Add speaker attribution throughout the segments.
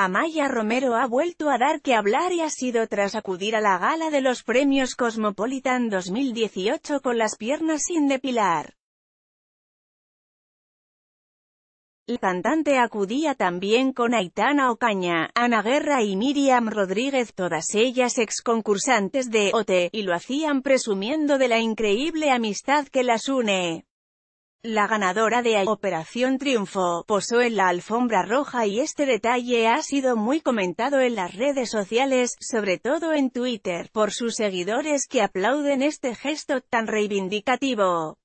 Speaker 1: Amaya Romero ha vuelto a dar que hablar y ha sido tras acudir a la gala de los premios Cosmopolitan 2018 con las piernas sin depilar. La cantante acudía también con Aitana Ocaña, Ana Guerra y Miriam Rodríguez, todas ellas ex concursantes de OT, y lo hacían presumiendo de la increíble amistad que las une. La ganadora de Operación Triunfo posó en la alfombra roja y este detalle ha sido muy comentado en las redes sociales, sobre todo en Twitter, por sus seguidores que aplauden este gesto tan reivindicativo.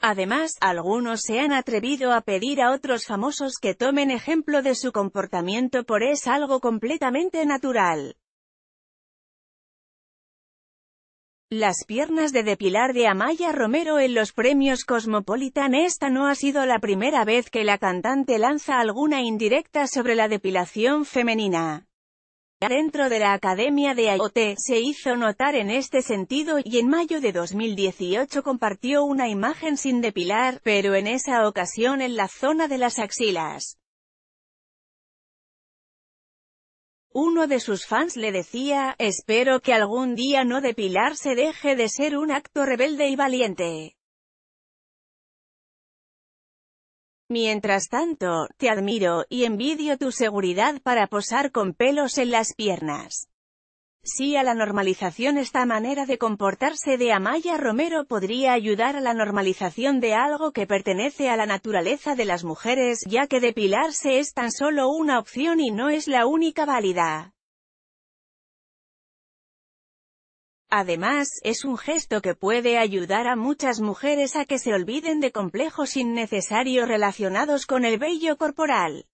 Speaker 1: Además, algunos se han atrevido a pedir a otros famosos que tomen ejemplo de su comportamiento por es algo completamente natural. Las piernas de depilar de Amaya Romero en los premios Cosmopolitan Esta no ha sido la primera vez que la cantante lanza alguna indirecta sobre la depilación femenina. Dentro de la Academia de IoT se hizo notar en este sentido y en mayo de 2018 compartió una imagen sin depilar, pero en esa ocasión en la zona de las axilas. Uno de sus fans le decía, espero que algún día no depilarse deje de ser un acto rebelde y valiente. Mientras tanto, te admiro, y envidio tu seguridad para posar con pelos en las piernas. Si a la normalización esta manera de comportarse de Amaya Romero podría ayudar a la normalización de algo que pertenece a la naturaleza de las mujeres, ya que depilarse es tan solo una opción y no es la única válida. Además, es un gesto que puede ayudar a muchas mujeres a que se olviden de complejos innecesarios relacionados con el vello corporal.